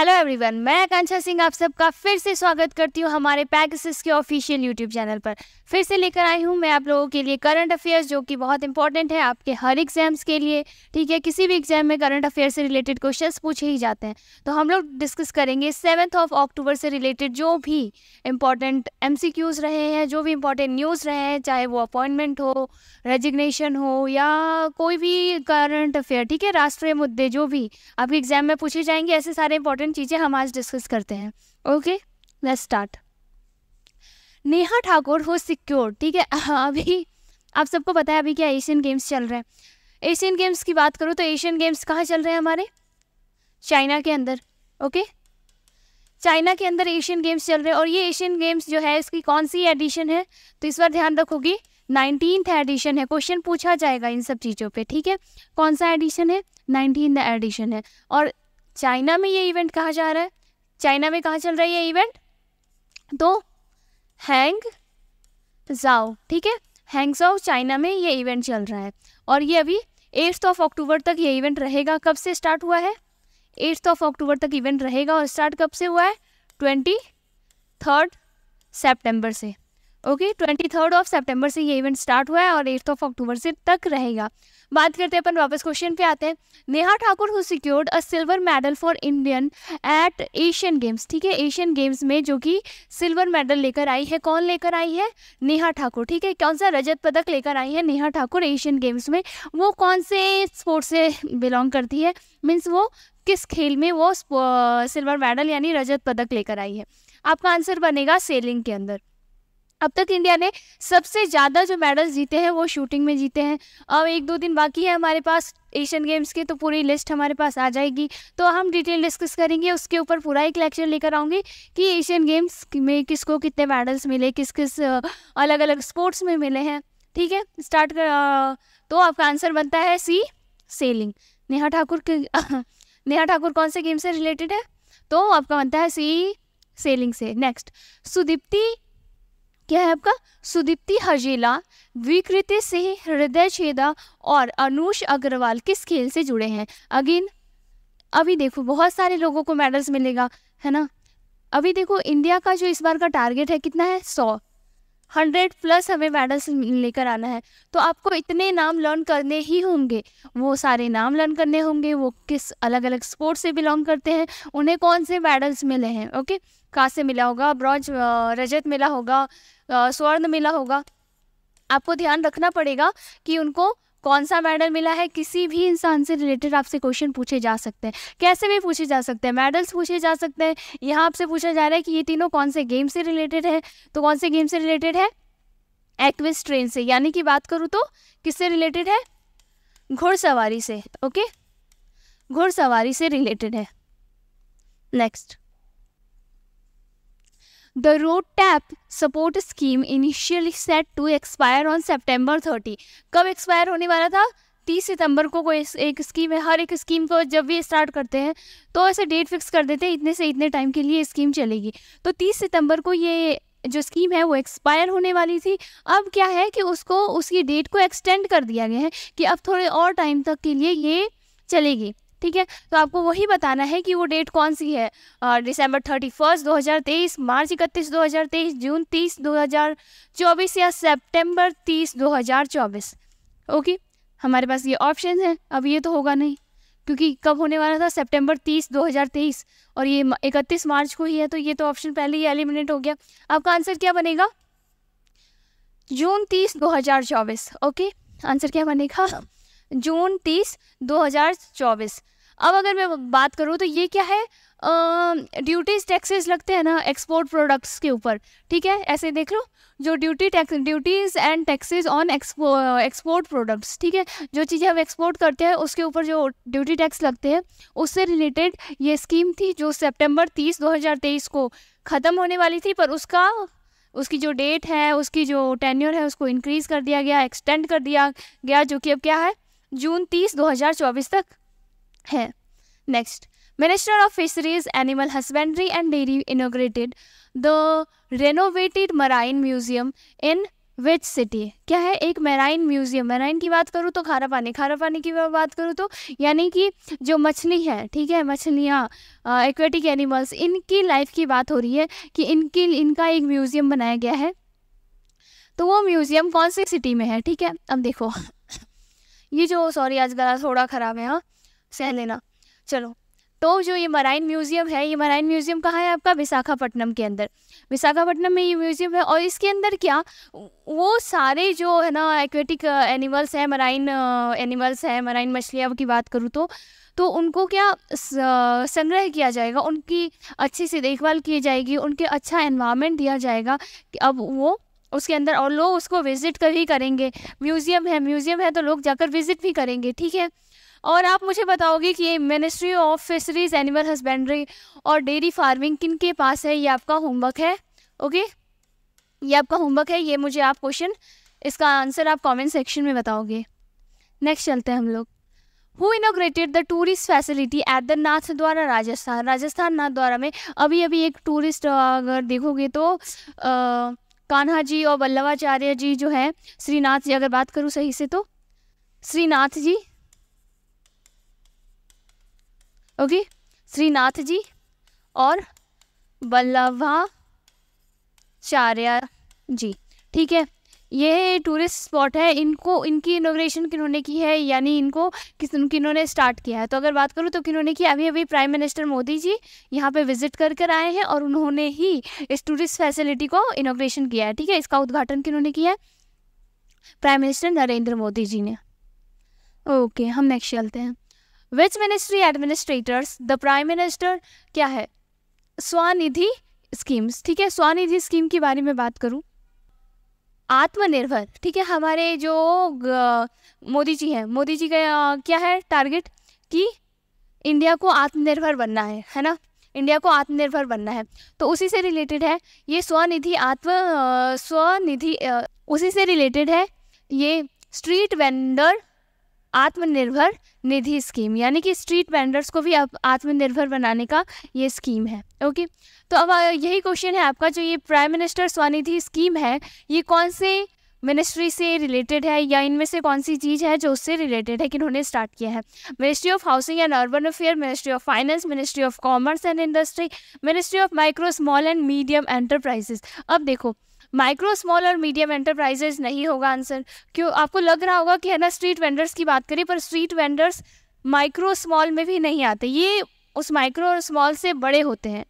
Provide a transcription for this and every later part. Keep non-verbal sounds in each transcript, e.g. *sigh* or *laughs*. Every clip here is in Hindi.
हेलो एवरीवन मैं आकांक्षा सिंह आप सबका फिर से स्वागत करती हूँ हमारे पैकेसिस के ऑफिशियल यूट्यूब चैनल पर फिर से लेकर आई हूँ मैं आप लोगों के लिए करंट अफेयर्स जो कि बहुत इंपॉर्टेंट है आपके हर एग्जाम्स के लिए ठीक है किसी भी एग्जाम में करंट अफेयर से रिलेटेड क्वेश्चन पूछे ही जाते हैं तो हम लोग डिस्कस करेंगे सेवन्थ ऑफ अक्टूबर से रिलेटेड जो भी इंपॉर्टेंट एम रहे हैं जो भी इंपॉर्टेंट न्यूज़ रहे हैं चाहे वो अपॉइंटमेंट हो रेजिग्नेशन हो या कोई भी करंट अफेयर ठीक है राष्ट्रीय मुद्दे जो भी आपके एग्जाम में पूछे जाएंगे ऐसे सारे इंपॉर्टेंट इंपॉर्टेंट चीज़ें हम आज डिस्कस करते हैं okay let's start Neha Thakur who secure ठीक है *laughs* अभी आप सबको पता है अभी क्या एशियन गेम्स चल रहे हैं एशियन गेम्स की बात करूँ तो एशियन गेम्स कहाँ चल रहे हैं हमारे चाइना के अंदर ओके चाइना के अंदर एशियन गेम्स चल रहे हैं और ये एशियन गेम्स जो है इसकी कौन सी एडिशन है तो इस बार ध्यान रखोगी नाइनटीन एडिशन है क्वेश्चन पूछा जाएगा इन सब चीज़ों पे ठीक है कौन सा एडिशन है नाइनटीन एडिशन है और चाइना में ये इवेंट कहाँ जा रहा है चाइना में कहाँ चल रहा है ये इवेंट तो हैंग जाओ ठीक है हैंग जाओ चाइना में ये इवेंट चल रहा है और ये अभी एट्थ ऑफ अक्टूबर तक ये इवेंट रहेगा कब से स्टार्ट हुआ है एट्थ ऑफ अक्टूबर तक इवेंट रहेगा और स्टार्ट कब से हुआ है ट्वेंटी थर्ड सेप्टेम्बर से okay twenty third of September से ये इवेंट स्टार्ट हुआ है और एट्थ ऑफ अक्टूबर से तक रहेगा बात करते हैं अपन वापस क्वेश्चन पे आते हैं Neha Thakur who secured a silver medal for Indian at Asian Games ठीक है एशियन गेम्स में जो कि सिल्वर मेडल लेकर आई है कौन लेकर आई है नेहा ठाकुर ठीक है कौन सा रजत पदक लेकर आई है नेहा ठाकुर एशियन गेम्स में वो कौन से स्पोर्ट्स से बिलोंग करती है मीन्स वो किस खेल में वो सिल्वर मेडल यानी रजत पदक लेकर आई है आपका आंसर बनेगा सेलिंग के अंदर अब तक इंडिया ने सबसे ज़्यादा जो मेडल्स जीते हैं वो शूटिंग में जीते हैं अब एक दो दिन बाकी है हमारे पास एशियन गेम्स के तो पूरी लिस्ट हमारे पास आ जाएगी तो हम डिटेल डिस्कस करेंगे उसके ऊपर पूरा एक लेक्चर लेकर आऊँगी कि एशियन गेम्स में किसको कितने मेडल्स मिले किस किस अलग अलग स्पोर्ट्स में मिले हैं ठीक है स्टार्ट कर तो आपका आंसर बनता है सी सेलिंग नेहा ठाकुर के *laughs* नेहा ठाकुर कौन से गेम से रिलेटेड है तो आपका बनता है सी सेलिंग से नेक्स्ट सुदीप्ति क्या है आपका सुदीप्ति हजेला विकृति सिंह हृदय छेदा और अनुष अग्रवाल किस खेल से जुड़े हैं अगेन अभी देखो बहुत सारे लोगों को मेडल्स मिलेगा है ना अभी देखो इंडिया का जो इस बार का टारगेट है कितना है सौ हंड्रेड प्लस हमें मेडल्स लेकर आना है तो आपको इतने नाम लर्न करने ही होंगे वो सारे नाम लर्न करने होंगे वो किस अलग अलग स्पोर्ट से बिलोंग करते हैं उन्हें कौन से मेडल्स मिले हैं ओके कहाँ से मिला होगा ब्रॉन्ज रजत मिला होगा स्वर्ण मिला होगा आपको ध्यान रखना पड़ेगा कि उनको कौन सा मेडल मिला है किसी भी इंसान से रिलेटेड आपसे क्वेश्चन पूछे जा सकते हैं कैसे भी पूछे जा सकते हैं मेडल्स पूछे जा सकते हैं यहाँ आपसे पूछा जा रहा है कि ये तीनों कौन से गेम से रिलेटेड है तो कौन से गेम से रिलेटेड है एक्विस ट्रेन से यानी कि बात करूँ तो किससे रिलेटेड है घुड़सवारी से ओके घुड़सवारी से रिलेटेड है next The road tap support scheme initially set to expire on September 30. कब एक्सपायर होने वाला था 30 सितंबर को कोई एक स्कीम है हर एक स्कीम को जब भी स्टार्ट करते हैं तो ऐसे डेट फिक्स कर देते हैं इतने से इतने टाइम के लिए स्कीम चलेगी तो 30 सितंबर को ये जो स्कीम है वो एक्सपायर होने वाली थी अब क्या है कि उसको उसकी डेट को एक्सटेंड कर दिया गया है कि अब थोड़े और टाइम तक के लिए ये चलेगी ठीक है तो आपको वही बताना है कि वो डेट कौन सी है दिसंबर थर्टी फर्स्ट दो हज़ार तेईस मार्च इकतीस दो हज़ार तेईस जून तीस दो हज़ार चौबीस या सेप्टेम्बर तीस दो हज़ार चौबीस ओके हमारे पास ये ऑप्शन है अब ये तो होगा नहीं क्योंकि कब होने वाला था सितंबर हजार तेईस और ये इकतीस मार्च को ही है तो ये तो ऑप्शन पहले ही एलिमिनेट हो गया आपका आंसर क्या बनेगा जून तीस दो हज़ार चौबीस ओके आंसर क्या बनेगा हाँ। जून तीस दो हज़ार चौबीस अब अगर मैं बात करूँ तो ये क्या है ड्यूटीज टैक्सेस लगते हैं ना एक्सपोर्ट प्रोडक्ट्स के ऊपर ठीक है ऐसे देख लो जो duty tax duties and taxes on export products ठीक है जो चीज़ें हम एक्सपोर्ट करते हैं उसके ऊपर जो ड्यूटी टैक्स लगते हैं उससे रिलेटेड ये स्कीम थी जो सेप्टेम्बर तीस दो को ख़त्म होने वाली थी पर उसका उसकी जो डेट है उसकी जो टेन्योर है उसको इंक्रीज़ कर दिया गया एक्सटेंड कर दिया गया जो कि अब क्या है जून तीस दो तक है next minister of fisheries animal husbandry and dairy inaugurated the renovated marine museum in which city क्या है एक मैराइन म्यूजियम मैराइन की बात करूँ तो खारा पानी खारा पानी की बात करूँ तो यानी कि जो मछली है ठीक है मछलियाँ एक्वेटिक एनिमल्स इनकी लाइफ की बात हो रही है कि इनकी इनका एक म्यूजियम बनाया गया है तो वो म्यूजियम कौन सी सिटी में है ठीक है अब देखो ये जो सॉरी आज गला थोड़ा ख़राब है हाँ सह लेना चलो तो जो ये मराइन म्यूज़ियम है ये मराइन म्यूज़ियम कहाँ है आपका विशाखापट्टनम के अंदर विशाखापट्टनम में ये म्यूज़ियम है और इसके अंदर क्या वो सारे जो है ना एक्वेटिक एनिमल्स हैं मराइन एनिमल्स हैं मराइन मछलियाँ की बात करूँ तो तो उनको क्या संग्रह किया जाएगा उनकी अच्छी सी देखभाल की जाएगी उनके अच्छा एनवायरनमेंट दिया जाएगा कि अब वो उसके अंदर और लोग उसको विज़िट कर ही करेंगे म्यूज़ियम है म्यूज़ियम है तो लोग जाकर विज़िट भी करेंगे ठीक है और आप मुझे बताओगे कि ये ministry of fisheries animal husbandry और डेयरी फार्मिंग किन के पास है ये आपका होमवर्क है ओके ये आपका होमवर्क है ये मुझे आप क्वेश्चन इसका आंसर आप कमेंट सेक्शन में बताओगे नेक्स्ट चलते हैं हम लोग who inaugurated the tourist facility at the Nathdwara Rajasthan Rajasthan नाथ द्वारा में अभी अभी एक टूरिस्ट अगर देखोगे तो आ, कान्हा जी और वल्लभाचार्य जी जो है श्रीनाथ जी अगर बात करूँ सही से तो श्रीनाथ जी ओके श्रीनाथ जी और बल्लभाचार्य जी ठीक है ये टूरिस्ट स्पॉट है इनको इनकी इनोग्रेशन किन्होंने की है यानी इनको किस किन्होंने स्टार्ट किया है तो अगर बात करूँ तो किन्होंने की अभी अभी प्राइम मिनिस्टर मोदी जी यहाँ पे विजिट कर कर आए हैं और उन्होंने ही इस टूरिस्ट फैसिलिटी को इनोग्रेशन किया है ठीक है इसका उद्घाटन किन्होंने किया है प्राइम मिनिस्टर नरेंद्र मोदी जी ने ओके हम नेक्स्ट चलते हैं which ministry administrators the prime minister क्या है स्वानिधि स्कीम्स ठीक है स्वानिधि स्कीम के बारे में बात करूँ आत्मनिर्भर ठीक है हमारे जो मोदी जी हैं मोदी जी का क्या है टारगेट कि इंडिया को आत्मनिर्भर बनना है है ना इंडिया को आत्मनिर्भर बनना है तो उसी से रिलेटेड है ये स्वनिधि आत्म स्वनिधि उसी से रिलेटेड है ये स्ट्रीट वेंडर आत्मनिर्भर निधि स्कीम यानी कि स्ट्रीट वेंडर्स को भी अब आत्मनिर्भर बनाने का ये स्कीम है ओके तो अब यही क्वेश्चन है आपका जो ये प्राइम मिनिस्टर स्वनिधि स्कीम है ये कौन से मिनिस्ट्री से रिलेटेड है या इनमें से कौन सी चीज़ है जो उससे रिलेटेड है कि उन्होंने स्टार्ट किया है ministry of housing and urban affair ministry of finance ministry of commerce and industry ministry of micro small and medium enterprises अब देखो माइक्रो स्मॉल और मीडियम एंटरप्राइजेस नहीं होगा आंसर क्यों आपको लग रहा होगा कि है ना स्ट्रीट वेंडर्स की बात करें पर स्ट्रीट वेंडर्स माइक्रो स्मॉल में भी नहीं आते ये उस माइक्रो और स्मॉल से बड़े होते हैं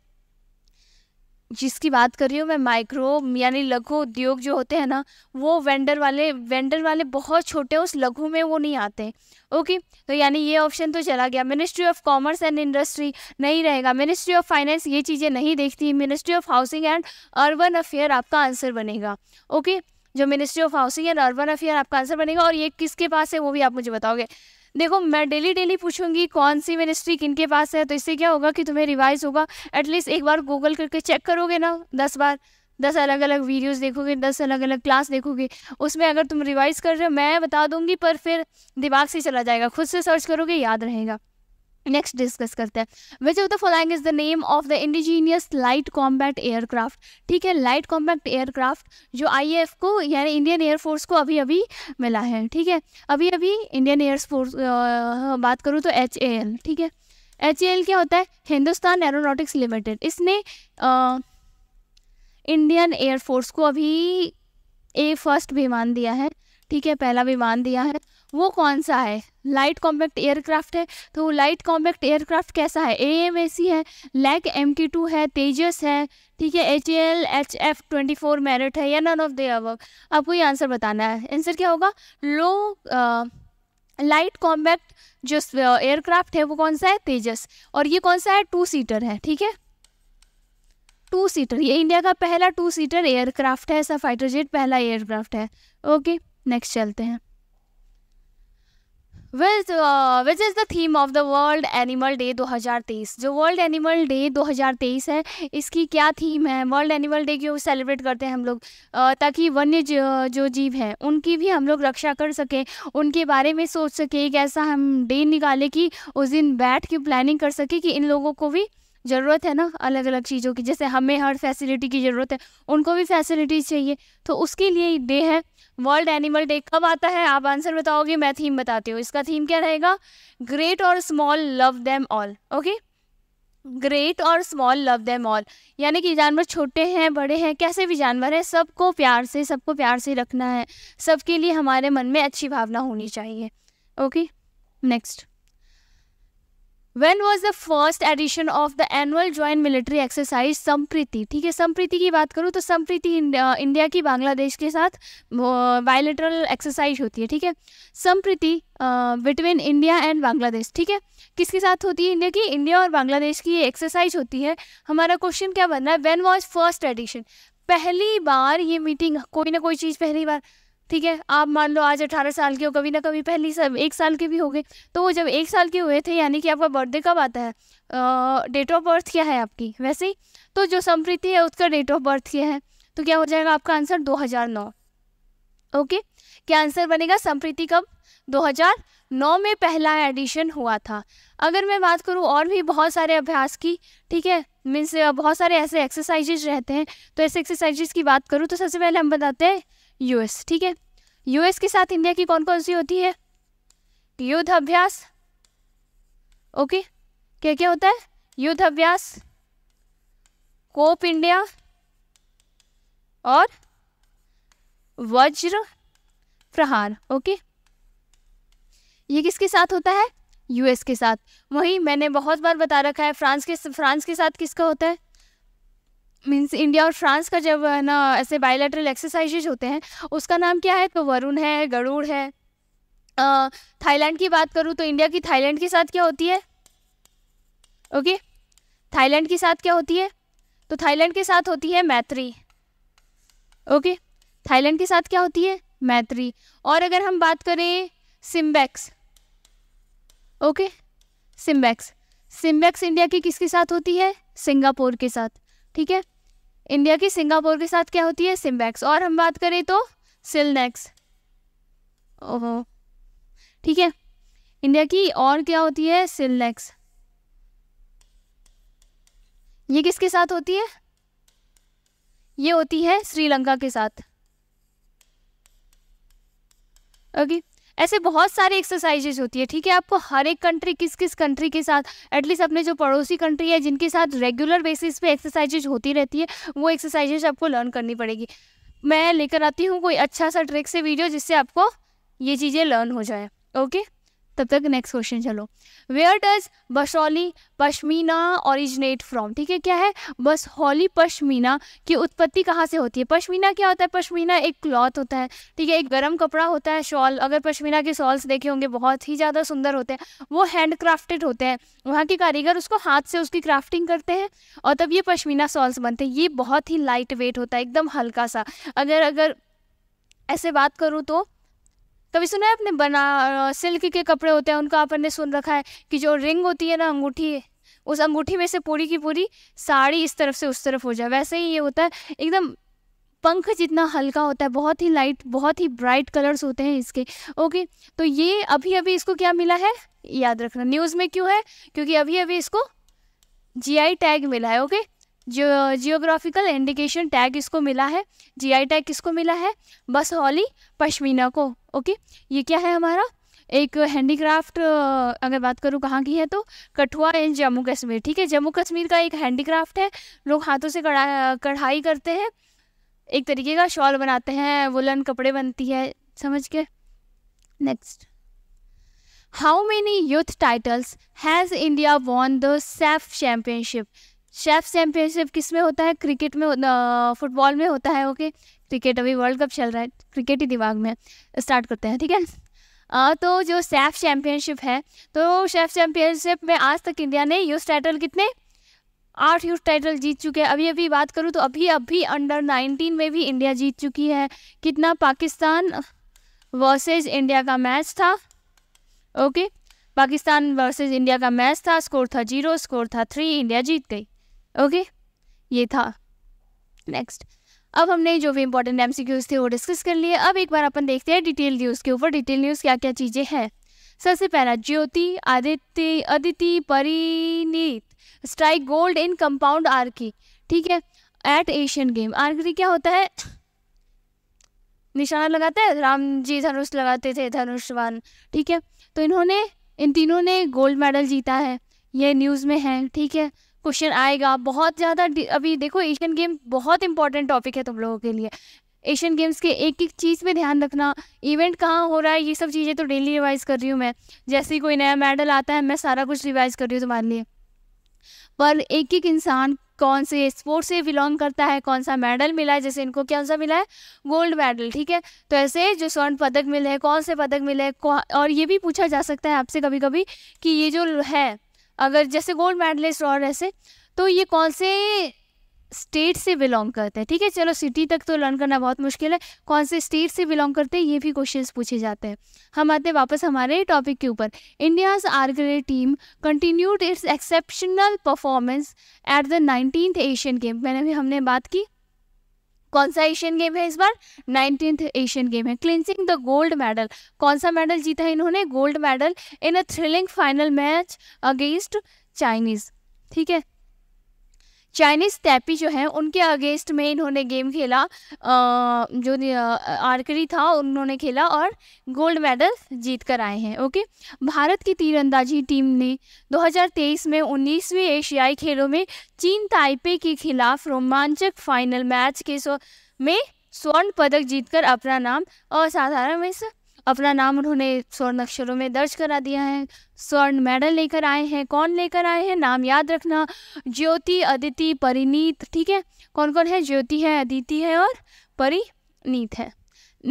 जिसकी बात कर रही हूँ मैं माइक्रो यानी लघु उद्योग जो होते हैं ना वो वेंडर वाले वेंडर वाले बहुत छोटे उस लघु में वो नहीं आते ओके तो यानी ये ऑप्शन तो चला गया ministry of commerce and industry नहीं रहेगा मिनिस्ट्री ऑफ फाइनेंस ये चीज़ें नहीं देखती ministry of housing and urban affair आपका आंसर बनेगा ओके जो ministry of housing and urban affair आपका आंसर बनेगा और ये किसके पास है वो भी आप मुझे बताओगे देखो मैं डेली डेली पूछूंगी कौन सी मिनिस्ट्री किन के पास है तो इससे क्या होगा कि तुम्हें रिवाइज होगा एटलीस्ट एक बार गूगल करके चेक करोगे ना दस बार दस अलग अलग वीडियोस देखोगे दस अलग अलग क्लास देखोगे उसमें अगर तुम रिवाइज कर रहे हो मैं बता दूंगी पर फिर दिमाग से चला जाएगा खुद से सर्च करोगे याद रहेगा नेक्स्ट डिस्कस करते हैं which of the following is the name of the indigenous light combat aircraft ठीक है लाइट कॉम्बैक्ट एयरक्राफ्ट जो एफ को यानी इंडियन एयरफोर्स को अभी अभी मिला है ठीक है अभी अभी इंडियन एयरफोर्स बात करूँ तो एच ठीक है एच क्या होता है हिंदुस्तान एरोनॉटिक्स लिमिटेड इसने इंडियन एयरफोर्स को अभी ए फर्स्ट विमान दिया है ठीक है पहला विमान दिया है वो कौन सा है लाइट कॉम्पैक्ट एयरक्राफ्ट है तो वो लाइट कॉम्पैक्ट एयरक्राफ्ट कैसा है ए एम ए सी है लैक एम के टू है तेजस है ठीक है H L H F twenty four merit है या नन ऑफ दे अवर्क आपको ये आंसर बताना है आंसर क्या होगा लो लाइट कॉम्पैक्ट जो एयरक्राफ्ट uh, है वो कौन सा है तेजस और ये कौन सा है टू सीटर है ठीक है टू सीटर ये इंडिया का पहला टू सीटर एयरक्राफ्ट है ऐसा फाइटर जेट पहला एयरक्राफ्ट है ओके नेक्स्ट चलते हैं which which is the theme of the world animal day 2023 जो वर्ल्ड एनिमल डे 2023 है इसकी क्या थीम है वर्ल्ड एनिमल डे क्यों सेलिब्रेट करते हैं हम लोग ताकि वन्य जो जीव हैं उनकी भी हम लोग रक्षा कर सकें उनके बारे में सोच सकें एक ऐसा हम डे निकालें कि उस दिन बैठ के प्लानिंग कर सकें कि इन लोगों को भी ज़रूरत है ना अलग अलग चीज़ों की जैसे हमें हर फैसिलिटी की ज़रूरत है उनको भी फैसिलिटीज़ चाहिए तो उसके लिए डे है वर्ल्ड एनिमल डे कब आता है आप आंसर बताओगे मैं थीम बताती हूँ इसका थीम क्या रहेगा ग्रेट और small love them all okay great और स्मॉल लव देम ऑल यानी कि जानवर छोटे हैं बड़े हैं कैसे भी जानवर हैं सबको प्यार से सबको प्यार से रखना है सबके लिए हमारे मन में अच्छी भावना होनी चाहिए okay next when was the first edition of the annual joint military exercise Sampriti ठीक है संप्रीति की बात करूँ तो संप्रीति इंडिया की बांग्लादेश के साथ बायोलिट्रल एक्सरसाइज होती है ठीक है Sampriti between India and Bangladesh ठीक है किसके साथ होती है इंडिया की इंडिया और बांग्लादेश की ये एक्सरसाइज होती है हमारा क्वेश्चन क्या बन रहा है वेन वॉज फर्स्ट एडिशन पहली बार ये मीटिंग कोई ना कोई चीज़ पहली बार ठीक है आप मान लो आज अठारह साल के हो कभी ना कभी पहली साल एक साल के भी हो गए तो वो जब एक साल के हुए थे यानी कि आपका बर्थडे कब आता है डेट ऑफ बर्थ क्या है आपकी वैसे ही तो जो संप्रीति है उसका डेट ऑफ बर्थ क्या है तो क्या हो जाएगा आपका आंसर दो हज़ार नौ ओके क्या आंसर बनेगा संप्रीति कब 2009 में पहला एडिशन हुआ था अगर मैं बात करूँ और भी बहुत सारे अभ्यास की ठीक है मीन्स बहुत सारे ऐसे एक्सरसाइजेज रहते हैं तो ऐसे एक्सरसाइजेज की बात करूँ तो सबसे पहले हम बताते हैं यूएस ठीक है यूएस के साथ इंडिया की कौन कौन सी होती है युद्ध अभ्यास ओके क्या क्या होता है युद्ध अभ्यास कोप इंडिया और वज्र प्रहार ओके ये किसके साथ होता है यूएस के साथ वही मैंने बहुत बार बता रखा है फ्रांस के फ्रांस के साथ किसका होता है मीन्स इंडिया और फ्रांस का जब है ना ऐसे बायोलेटरल एक्सरसाइजेज होते हैं उसका नाम क्या है तो वरुण है गरुड़ है थाईलैंड की बात करूँ तो इंडिया की थाईलैंड के साथ क्या होती है ओके थाईलैंड के साथ क्या होती है तो थाईलैंड के साथ होती है मैत्री ओके थाईलैंड के साथ क्या होती है मैत्री और अगर हम बात करें SIMBEX okay SIMBEX SIMBEX India की किसके साथ होती है सिंगापुर के साथ ठीक है इंडिया की सिंगापुर के साथ क्या होती है सिम्बैक्स और हम बात करें तो सिलनेक्स ओहो ठीक है इंडिया की और क्या होती है सिलनेक्स ये किसके साथ होती है ये होती है श्रीलंका के साथ ओके ऐसे बहुत सारे एक्सरसाइजेज होती है ठीक है आपको हर एक कंट्री किस किस कंट्री के साथ एटलीस्ट अपने जो पड़ोसी कंट्री है जिनके साथ रेगुलर बेसिस पे एक्सरसाइजेज होती रहती है वो एक्सरसाइजेज आपको लर्न करनी पड़ेगी मैं लेकर आती हूँ कोई अच्छा सा ट्रिक से वीडियो जिससे आपको ये चीज़ें लर्न हो जाए ओके तब तक नेक्स्ट क्वेश्चन चलो where does Basohli pashmina originate from ठीक है क्या है बसौली पश्मीना की उत्पत्ति कहाँ से होती है पश्मीना क्या होता है पश्मीना एक क्लॉथ होता है ठीक है एक गर्म कपड़ा होता है शॉल अगर पश्मीना के शॉल्स देखे होंगे बहुत ही ज़्यादा सुंदर होते हैं वो हैंड क्राफ्टेड होते हैं वहाँ के कारीगर उसको हाथ से उसकी क्राफ्टिंग करते हैं और तब ये पश्मीना शॉल्स बनते हैं ये बहुत ही लाइट वेट होता है एकदम हल्का सा अगर अगर ऐसे बात करूँ तो कभी सुना है आपने बना सिल्क के कपड़े होते हैं उनका आपने सुन रखा है कि जो रिंग होती है ना अंगूठी उस अंगूठी में से पूरी की पूरी साड़ी इस तरफ से उस तरफ हो जाए वैसे ही ये होता है एकदम पंख जितना हल्का होता है बहुत ही लाइट बहुत ही ब्राइट कलर्स होते हैं इसके ओके तो ये अभी अभी इसको क्या मिला है याद रखना न्यूज़ में क्यों है क्योंकि अभी अभी इसको जीआई टैग मिला है okay geo geographical indication tag इसको मिला है जीआई टैग किसको मिला है बस हॉली पश्मीना को ओके ये क्या है हमारा एक हैंडीक्राफ्ट अगर बात करूँ कहाँ की है तो कठुआ इन जम्मू कश्मीर ठीक है जम्मू कश्मीर का एक हैंडीक्राफ्ट है लोग हाथों से कढ़ा कढ़ाई करते हैं एक तरीके का शॉल बनाते हैं वुलन कपड़े बनती है समझ के next how many youth titles has India won the SAFF championship SAFF championship किस में होता है क्रिकेट में फुटबॉल में होता है ओके क्रिकेट अभी वर्ल्ड कप चल रहा है क्रिकेट ही दिमाग में स्टार्ट करते हैं ठीक है आ, तो जो सेफ चैम्पियनशिप है तो शेफ चैम्पियनशिप में आज तक इंडिया ने यूथ टाइटल कितने आठ यूथ टाइटल जीत चुके हैं अभी अभी बात करूँ तो अभी अभी अंडर नाइनटीन में भी इंडिया जीत चुकी है कितना पाकिस्तान वर्सेज इंडिया का मैच था ओके पाकिस्तान वर्सेज इंडिया का मैच था स्कोर था जीरो स्कोर था थ्री इंडिया जीत गई ओके ये था नेक्स्ट अब हमने जो भी इंपॉर्टेंट एम थे वो डिस्कस कर लिए अब एक बार अपन देखते हैं डिटेल न्यूज़ के ऊपर डिटेल न्यूज़ क्या क्या चीज़ें हैं सबसे पहला Jyothi Aditya Aditi Parneet strike gold in compound आर्की ठीक है एट एशियन गेम आर्की क्या होता है निशाना लगाते हैं राम जी धनुष लगाते थे धनुषवान ठीक है तो इन्होंने इन तीनों ने गोल्ड मेडल जीता है ये न्यूज़ में है ठीक है क्वेश्चन आएगा बहुत ज़्यादा अभी देखो एशियन गेम बहुत इंपॉर्टेंट टॉपिक है तुम लोगों के लिए एशियन गेम्स के एक एक चीज़ पे ध्यान रखना इवेंट कहाँ हो रहा है ये सब चीज़ें तो डेली रिवाइज़ कर रही हूँ मैं जैसे ही कोई नया मेडल आता है मैं सारा कुछ रिवाइज़ कर रही हूँ तुम्हारे लिए पर एक एक इंसान कौन से स्पोर्ट्स से बिलोंग करता है कौन सा मेडल मिला है जैसे इनको कौन सा मिला है गोल्ड मेडल ठीक है तो ऐसे जो स्वर्ण पदक मिले हैं कौन से पदक मिले हैं और ये भी पूछा जा सकता है आपसे कभी कभी कि ये जो है अगर जैसे गोल्ड मेडलिस्ट और ऐसे तो ये कौन से स्टेट से बिलोंग करते हैं ठीक है चलो सिटी तक तो लर्न करना बहुत मुश्किल है कौन से स्टेट से बिलोंग करते हैं ये भी क्वेश्चन पूछे जाते हैं हम आते हैं वापस हमारे टॉपिक के ऊपर India's archery team continued its exceptional performance at the nineteen Asian game मैंने भी हमने बात की कौन सा एशियन गेम है इस बार नाइनटीन्थ एशियन गेम है क्लिंसिंग द गोल्ड मेडल कौन सा मेडल जीता है इन्होंने gold medal in a thrilling final match against Chinese ठीक है चाइनीज़ टैपी जो है उनके अगेंस्ट में इन्होंने गेम खेला जो आर्करी था उन्होंने खेला और गोल्ड मेडल जीत कर आए हैं ओके भारत की तीरंदाजी टीम ने 2023 में 19वीं एशियाई खेलों में चीन ताइपे के खिलाफ रोमांचक फाइनल मैच के में स्वर्ण पदक जीतकर अपना नाम असाधारण में अपना नाम उन्होंने स्वर्ण अक्षरों में दर्ज करा दिया है स्वर्ण मेडल लेकर आए हैं कौन लेकर आए हैं नाम याद रखना ज्योति अदिति परिनीत ठीक है कौन कौन है ज्योति है अदिति है और परिनीत है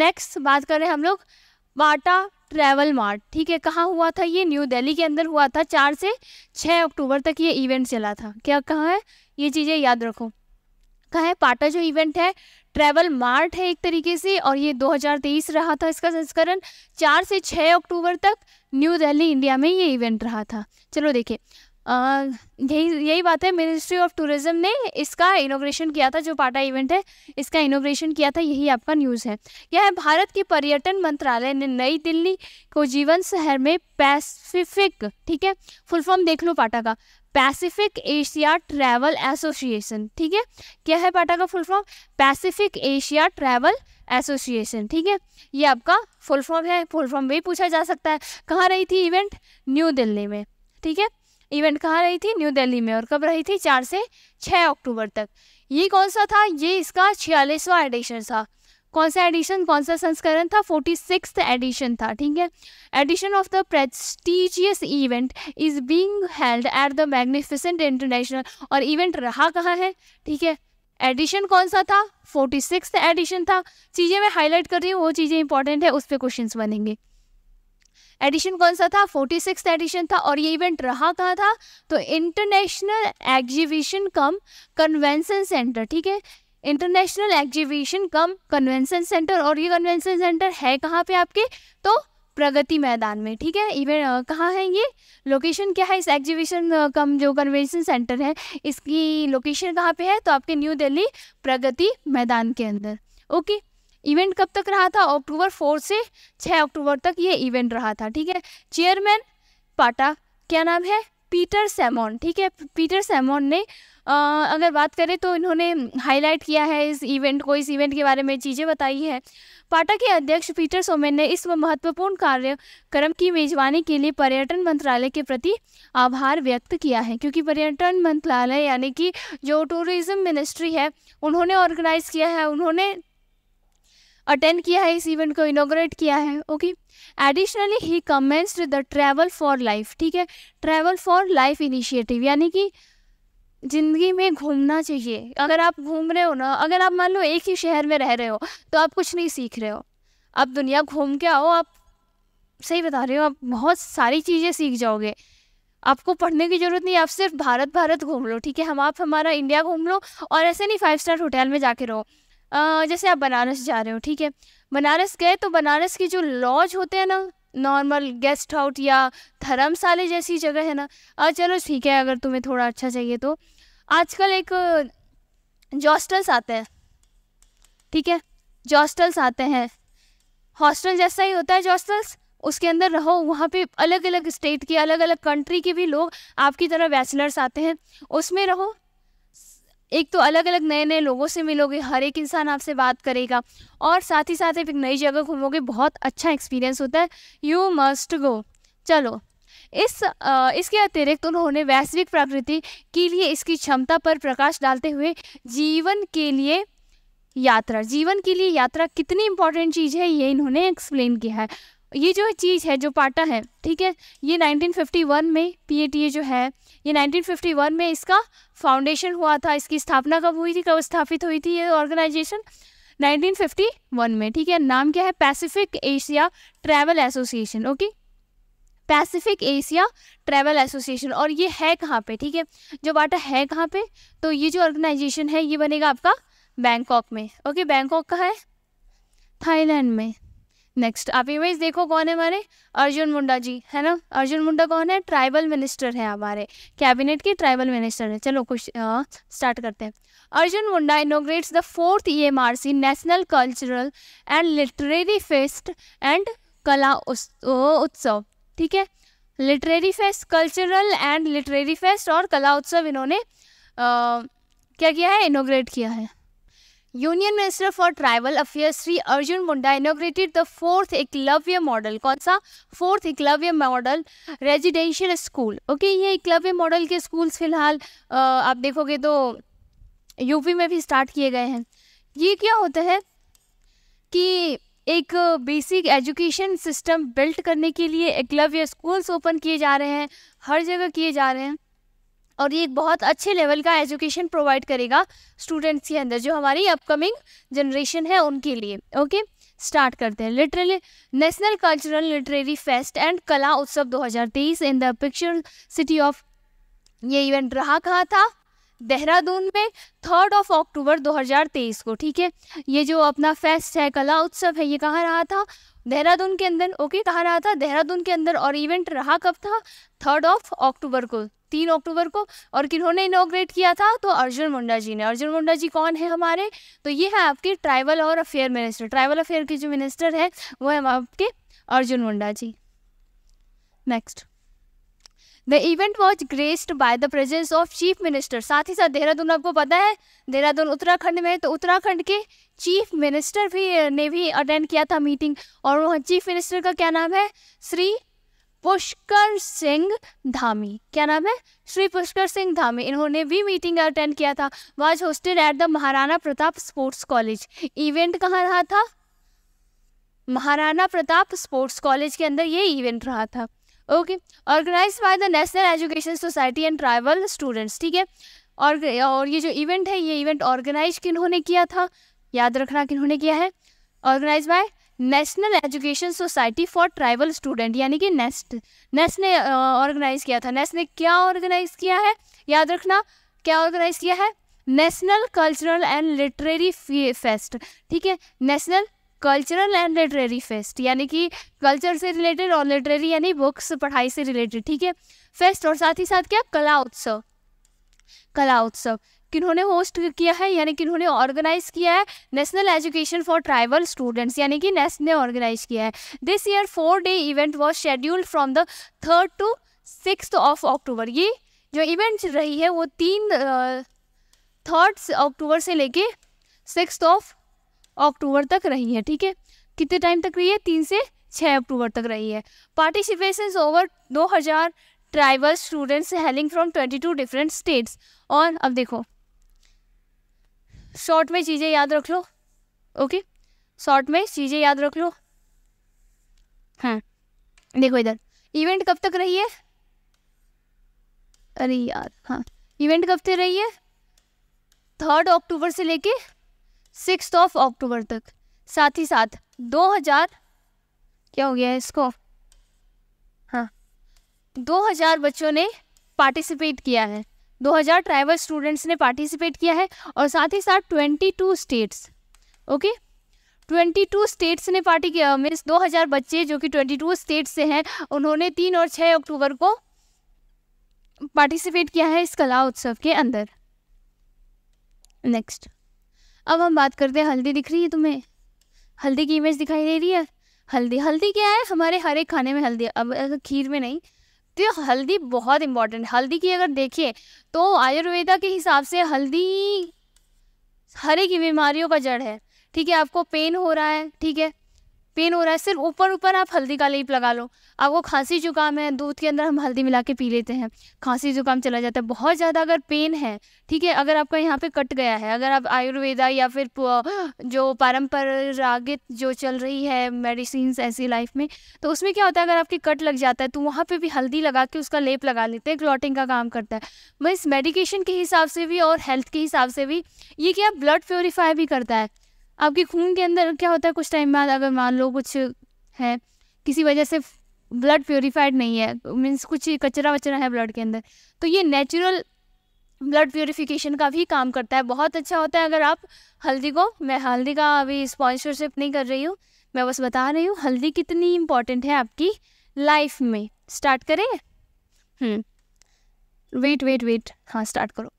नेक्स्ट बात कर रहे हैं हम लोग बाटा ट्रैवल मार्ट ठीक है कहाँ हुआ था ये न्यू दिल्ली के अंदर हुआ था चार से छः अक्टूबर तक ये इवेंट चला था क्या कहाँ है ये चीज़ें याद रखो कहाँ है पाटा जो इवेंट है ट्रैवल मार्ट है एक तरीके से और ये 2023 रहा था इसका संस्करण चार से छः अक्टूबर तक न्यू दिल्ली इंडिया में ये इवेंट रहा था चलो देखिए यही यही बात है मिनिस्ट्री ऑफ टूरिज्म ने इसका इनोग्रेशन किया था जो पाटा इवेंट है इसका इनोग्रेशन किया था यही आपका न्यूज़ है यह है भारत के पर्यटन मंत्रालय ने नई दिल्ली को जीवन शहर में पैसिफिक ठीक है फुल फॉर्म देख लो पाटा का पैसिफिक एशिया ट्रैवल एसोसिएशन ठीक है क्या है पाटा का full form Pacific Asia travel association ठीक है ये आपका फुल फॉर्म है फुल फॉर्म भी पूछा जा सकता है कहाँ रही थी इवेंट न्यू दिल्ली में ठीक है इवेंट कहाँ रही थी न्यू दिल्ली में और कब रही थी चार से छः अक्टूबर तक ये कौन सा था ये इसका छियालीसवा एडिशन था कौन सा एडिशन कौन सा संस्करण था फोर्टी सिक्स एडिशन था ठीक है edition of the prestigious event is being held at the magnificent international और इवेंट रहा कहाँ है ठीक है एडिशन कौन सा था फोर्टी सिक्स एडिशन था चीज़ें मैं हाईलाइट कर रही हूँ वो चीज़ें इंपॉर्टेंट है उस पर क्वेश्चन बनेंगे एडिशन कौन सा था फोर्टी सिक्स एडिशन था और ये इवेंट रहा कहाँ था तो international exhibition cum convention centre ठीक है international exhibition cum convention centre और ये कन्वेंशन सेंटर है कहाँ पे आपके तो प्रगति मैदान में ठीक है इवेंट कहाँ है ये लोकेशन क्या है इस एग्जीबिशन कम जो कन्वेंशन सेंटर है इसकी लोकेशन कहाँ पे है तो आपके न्यू दिल्ली प्रगति मैदान के अंदर ओके इवेंट कब तक रहा था अक्टूबर फोर से छः अक्टूबर तक ये इवेंट रहा था ठीक है चेयरमैन पाटा क्या नाम है पीटर सेमोन ठीक है पीटर सेमोन ने अगर बात करें तो इन्होंने हाईलाइट किया है इस इवेंट को इस इवेंट के बारे में चीज़ें बताई है पाटा के अध्यक्ष पीटर सोमेन ने इस महत्वपूर्ण कार्यक्रम की मेजबानी के लिए पर्यटन मंत्रालय के प्रति आभार व्यक्त किया है क्योंकि पर्यटन मंत्रालय यानी कि जो टूरिज्म मिनिस्ट्री है उन्होंने ऑर्गेनाइज किया है उन्होंने अटेंड किया है इस इवेंट को इनोग्रेट किया है okay additionally he commenced the travel for life ठीक है ट्रैवल फॉर लाइफ इनिशिएटिव यानी कि ज़िंदगी में घूमना चाहिए अगर आप घूम रहे हो ना अगर आप मान लो एक ही शहर में रह रहे हो तो आप कुछ नहीं सीख रहे हो आप दुनिया घूम के आओ आप सही बता रहे हो आप बहुत सारी चीज़ें सीख जाओगे आपको पढ़ने की ज़रूरत नहीं आप सिर्फ भारत भारत घूम लो ठीक है हम आप हमारा इंडिया घूम लो और ऐसे नहीं फाइव स्टार होटल में जाके रहो जैसे आप बनारस जा रहे हो ठीक है बनारस गए तो बनारस की जो लॉज होते हैं ना नॉर्मल गेस्ट हाउस या धर्मशाले जैसी जगह है ना आ चलो ठीक है अगर तुम्हें थोड़ा अच्छा चाहिए तो आजकल एक जॉस्टल्स आते हैं ठीक है जॉस्टल्स आते हैं हॉस्टल जैसा ही होता है जॉस्टल्स उसके अंदर रहो वहाँ पे अलग अलग स्टेट के अलग अलग कंट्री के भी लोग आपकी तरह बैचलर्स आते हैं उसमें रहो एक तो अलग अलग नए नए लोगों से मिलोगे हर एक इंसान आपसे बात करेगा और साथ ही साथ आप एक नई जगह घूमोगे बहुत अच्छा एक्सपीरियंस होता है यू मस्ट गो चलो इस आ, इसके अतिरिक्त उन्होंने वैश्विक प्रकृति के लिए इसकी क्षमता पर प्रकाश डालते हुए जीवन के लिए यात्रा जीवन के लिए यात्रा कितनी इंपॉर्टेंट चीज़ है ये इन्होंने एक्सप्लेन किया है ये जो चीज़ है जो पाटा है ठीक है ये 1951 में पीएटीए जो है ये 1951 में इसका फाउंडेशन हुआ था इसकी स्थापना कब हुई थी कब स्थापित हुई थी ये ऑर्गेनाइजेशन 1951 में ठीक है नाम क्या है Pacific Asia travel association okay Pacific Asia travel association और ये है कहाँ पे ठीक है जो बाटा है कहाँ पे तो ये जो ऑर्गेनाइजेशन है ये बनेगा आपका बैंकॉक में ओके बैंकॉक का है थाईलैंड में नेक्स्ट आप इमेज देखो कौन है हमारे अर्जुन मुंडा जी है ना अर्जुन मुंडा कौन है ट्राइबल मिनिस्टर है हमारे कैबिनेट के ट्राइबल मिनिस्टर है चलो कुछ स्टार्ट करते हैं Arjun Munda inaugurates the fourth E M R C national cultural and literary fest and Kala Utsav ठीक है literary fest cultural and literary fest और कला उत्सव इन्होंने आ, क्या किया है इनोग्रेट किया है union minister for tribal affairs Shri Arjun Munda inaugurated the fourth Eklavya model कौन सा fourth Eklavya model residential school okay ये एकलव्य मॉडल के स्कूल्स फिलहाल आप देखोगे तो यूपी में भी स्टार्ट किए गए हैं ये क्या होता है कि एक बेसिक एजुकेशन सिस्टम बिल्ट करने के लिए एकलव्य स्कूल्स ओपन किए जा रहे हैं हर जगह किए जा रहे हैं और ये एक बहुत अच्छे लेवल का एजुकेशन प्रोवाइड करेगा स्टूडेंट्स के अंदर जो हमारी अपकमिंग जनरेशन है उनके लिए ओके स्टार्ट करते हैं literally national cultural literary fest and Kala Utsav 2023 in the picture city of ये इवेंट रहा कहाँ था देहरादून में थर्ड ऑफ अक्टूबर 2023 को ठीक है ये जो अपना फेस्ट है कला उत्सव है ये कहाँ रहा था देहरादून के अंदर ओके कहाँ रहा था देहरादून के अंदर और इवेंट रहा कब था थर्ड ऑफ अक्टूबर को तीन अक्टूबर को और किन्होंने इनोग्रेट किया था तो अर्जुन मुंडा जी ने अर्जुन मुंडा जी कौन है हमारे तो ये है आपके ट्राइबल और अफेयर मिनिस्टर ट्राइबल अफेयर के जो मिनिस्टर हैं वो है आपके Arjun Munda ji next the event was graced by the presence of chief minister साथ ही साथ देहरादून आपको पता है देहरादून उत्तराखंड में है तो उत्तराखंड के चीफ मिनिस्टर भी ने भी अटेंड किया था मीटिंग और वहाँ चीफ मिनिस्टर का क्या नाम है श्री पुष्कर सिंह धामी क्या नाम है श्री पुष्कर सिंह धामी इन्होंने भी मीटिंग अटेंड किया था was hosted at the Maharana Pratap sports college event कहाँ रहा था महाराणा प्रताप स्पोर्ट्स कॉलेज के अंदर ये इवेंट रहा था okay organise by the national education society and tribal students ठीक है और और ये जो इवेंट है ये इवेंट ऑर्गेनाइज किन्होंने किया था याद रखना किन्होंने किया है organise by national education society for tribal student यानी कि नेस्ट नेस्ट ने ऑर्गेनाइज किया था नेस्ट ने क्या ऑर्गेनाइज किया है याद रखना क्या ऑर्गेनाइज किया है national cultural and literary fest ठीक है national cultural and literary fest यानी कि कल्चर से रिलेटेड और लिटरेरी यानी बुक्स पढ़ाई से रिलेटेड ठीक है फेस्ट और साथ ही साथ क्या कला उत्सव कला उत्सव किन्होंने होस्ट किया है यानी किन्होंने ऑर्गेनाइज किया है national education for tribal students यानी कि नेस्ट ने ऑर्गेनाइज किया है this year four day event was scheduled from the third to six of October ये जो इवेंट रही है वो तीन थर्ड अक्टूबर से लेके सिक्स ऑफ अक्टूबर तक रही है ठीक है कितने टाइम तक रही है तीन से छः अक्टूबर तक रही है पार्टिसिपेशन ओवर दो हज़ार tribal students hailing from twenty two different states और अब देखो शॉर्ट में चीज़ें याद रख लो ओके शॉर्ट में चीज़ें याद रख लो हाँ देखो इधर इवेंट कब तक रही है अरे यार हाँ इवेंट कब तक रही है थर्ड अक्टूबर से लेके सिक्स ऑफ अक्टूबर तक साथ ही साथ दो हजार क्या हो गया है इसको हाँ दो हजार बच्चों ने पार्टिसिपेट किया है दो हज़ार ट्राइबल स्टूडेंट्स ने पार्टिसिपेट किया है और साथ ही साथ twenty two states okay twenty two states ने पार्टी किया मीन्स हज़ार बच्चे जो कि ट्वेंटी टू स्टेट्स से हैं उन्होंने तीन और छः अक्टूबर को पार्टिसिपेट किया है इस कला उत्सव के अंदर नेक्स्ट अब हम बात करते हैं हल्दी दिख रही है तुम्हें हल्दी की इमेज दिखाई दे रही है हल्दी हल्दी क्या है हमारे हर एक खाने में हल्दी अब खीर में नहीं तो हल्दी बहुत इंपॉर्टेंट हल्दी की अगर देखिए तो आयुर्वेदा के हिसाब से हल्दी हर एक बीमारियों का जड़ है ठीक है आपको पेन हो रहा है ठीक है पेन हो रहा है सिर्फ ऊपर ऊपर आप हल्दी का लेप लगा लो आपको खांसी जुकाम है दूध के अंदर हम हल्दी मिला के पी लेते हैं खांसी जुकाम चला जाता है बहुत ज़्यादा अगर पेन है ठीक है अगर आपका यहाँ पे कट गया है अगर आप आयुर्वेदा या फिर जो परम्परागत जो चल रही है मेडिसिन ऐसी लाइफ में तो उसमें क्या होता है अगर आपकी कट लग जाता है तो वहाँ पर भी हल्दी लगा के उसका लेप लगा लेते हैं क्लॉटिंग का काम करता है बस मेडिकेशन के हिसाब से भी और हेल्थ के हिसाब से भी ये क्या ब्लड प्योरीफाई भी करता है आपके खून के अंदर क्या होता है कुछ टाइम बाद अगर मान लो कुछ है किसी वजह से ब्लड प्योरीफाइड नहीं है मीन्स कुछ कचरा वचरा है ब्लड के अंदर तो ये नेचुरल ब्लड प्योरीफिकेशन का भी काम करता है बहुत अच्छा होता है अगर आप हल्दी को मैं हल्दी का अभी स्पॉन्सरशिप नहीं कर रही हूँ मैं बस बता रही हूँ हल्दी कितनी इंपॉर्टेंट है आपकी लाइफ में स्टार्ट करें वेट वेट वेट हाँ स्टार्ट करो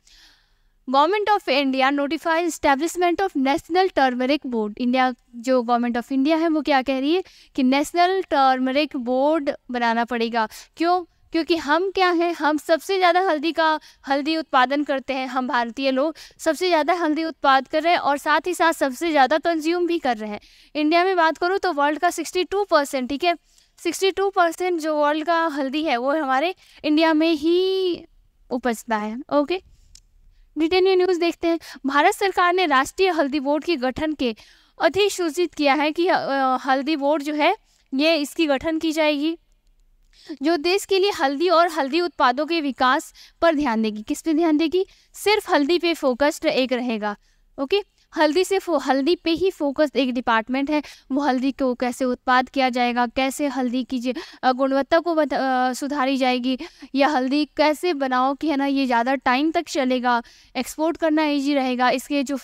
government of India notifies establishment of national turmeric board India जो गवर्नमेंट ऑफ इंडिया है वो क्या कह रही है कि नेशनल टर्मरिक बोर्ड बनाना पड़ेगा क्यों क्योंकि हम क्या हैं हम सबसे ज़्यादा हल्दी का हल्दी उत्पादन करते हैं हम भारतीय लोग सबसे ज़्यादा हल्दी उत्पाद कर रहे हैं और साथ ही साथ सबसे ज़्यादा कंज्यूम भी कर रहे हैं इंडिया में बात करूँ तो वर्ल्ड का सिक्सटी टू परसेंट ठीक है सिक्सटी टू परसेंट जो वर्ल्ड का हल्दी है वो हमारे इंडिया में ही उपजता है ओके ब्रिटेनिया न्यूज़ देखते हैं भारत सरकार ने राष्ट्रीय हल्दी बोर्ड के गठन के अधिसूचित किया है कि हल्दी बोर्ड जो है ये इसकी गठन की जाएगी जो देश के लिए हल्दी और हल्दी उत्पादों के विकास पर ध्यान देगी किस पे ध्यान देगी सिर्फ हल्दी पे फोकस्ड एक रहेगा ओके हल्दी से हल्दी पे ही फोकस्ड एक डिपार्टमेंट है वो हल्दी को कैसे उत्पाद किया जाएगा कैसे हल्दी की गुणवत्ता को सुधारी जाएगी या हल्दी कैसे बनाओ कि है ना ये ज़्यादा टाइम तक चलेगा एक्सपोर्ट करना ईजी रहेगा इसके जो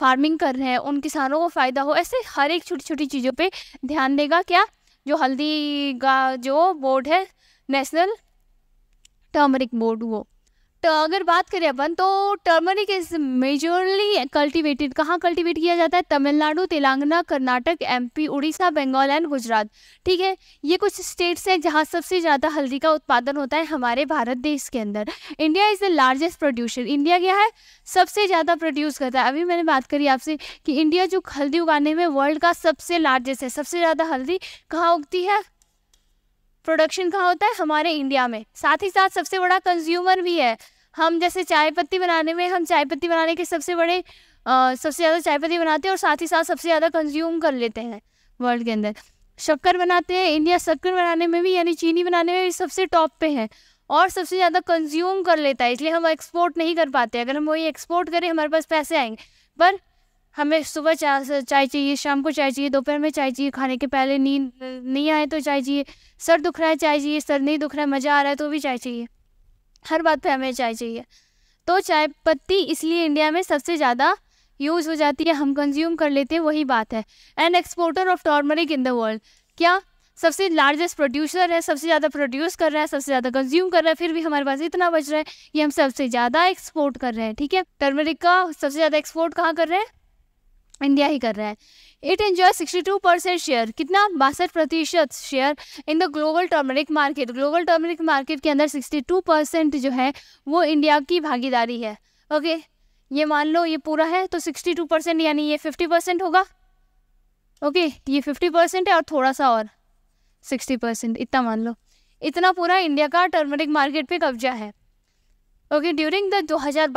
फार्मिंग कर रहे हैं उन किसानों को फ़ायदा हो ऐसे हर एक छोटी छोटी चीज़ों पर ध्यान देगा क्या जो हल्दी का जो बोर्ड है नेशनल टर्मरिक बोर्ड वो Uh, अगर बात करें अपन तो टर्मरिक इज मेजरली कल्टीवेटेड कहाँ कल्टीवेट किया जाता है तमिलनाडु तेलंगाना कर्नाटक एमपी उड़ीसा बंगाल एंड गुजरात ठीक है ये कुछ स्टेट्स हैं जहाँ सबसे ज़्यादा हल्दी का उत्पादन होता है हमारे भारत देश के अंदर India is the largest producer India क्या है सबसे ज़्यादा प्रोड्यूस करता है अभी मैंने बात करी आपसे कि इंडिया जो हल्दी उगाने में वर्ल्ड का सबसे लार्जेस्ट है सबसे ज़्यादा हल्दी कहाँ उगती है प्रोडक्शन कहाँ होता है हमारे इंडिया में साथ ही साथ सबसे बड़ा कंज्यूमर भी है हम जैसे चाय पत्ती बनाने में हम चाय पत्ती बनाने के सबसे बड़े आ, सबसे ज़्यादा चाय पत्ती बनाते हैं और साथ ही साथ सबसे ज़्यादा कंज्यूम कर लेते हैं वर्ल्ड के अंदर शक्कर बनाते हैं इंडिया शक्कर बनाने में भी यानी चीनी बनाने में भी सबसे टॉप पे है और सबसे ज़्यादा कंज्यूम कर लेता है इसलिए हम एक्सपोर्ट नहीं कर पाते अगर हम वही एक्सपोर्ट करें हमारे पास पैसे आएंगे पर हमें सुबह चा, चाय चाहिए शाम को चाय चाहिए दोपहर में चाय चाहिए खाने के पहले नींद नहीं आए तो चाय चाहिए सर दुख रहा है चाय चाहिए सर नहीं दुख रहा है मज़ा आ रहा है तो भी चाय चाहिए हर बात पे हमें चाय चाहिए तो चाय पत्ती इसलिए इंडिया में सबसे ज़्यादा यूज़ हो जाती है हम कंज्यूम कर लेते हैं वही बात है and exporter of turmeric in the world क्या सबसे लार्जेस्ट प्रोड्यूसर है सबसे ज़्यादा प्रोड्यूस कर रहा है सबसे ज़्यादा कंज्यूम कर रहा है फिर भी हमारे पास इतना बच रहा है कि हम सबसे ज़्यादा एक्सपोर्ट कर रहे हैं ठीक है टर्मरिक का सबसे ज़्यादा एक्सपोर्ट कहाँ कर रहे हैं इंडिया ही कर रहा है इट एंजॉय 62 परसेंट शेयर कितना बासठ प्रतिशत share in the global turmeric market global turmeric market के अंदर 62 परसेंट जो है वो इंडिया की भागीदारी है ओके okay? ये मान लो ये पूरा है तो 62 परसेंट यानी ये 50 परसेंट होगा ओके okay? ये 50 परसेंट है और थोड़ा सा और 60 परसेंट इतना मान लो इतना पूरा इंडिया का टर्मरिक मार्केट पर कब्जा है ओके ड्यूरिंग द दो हज़ार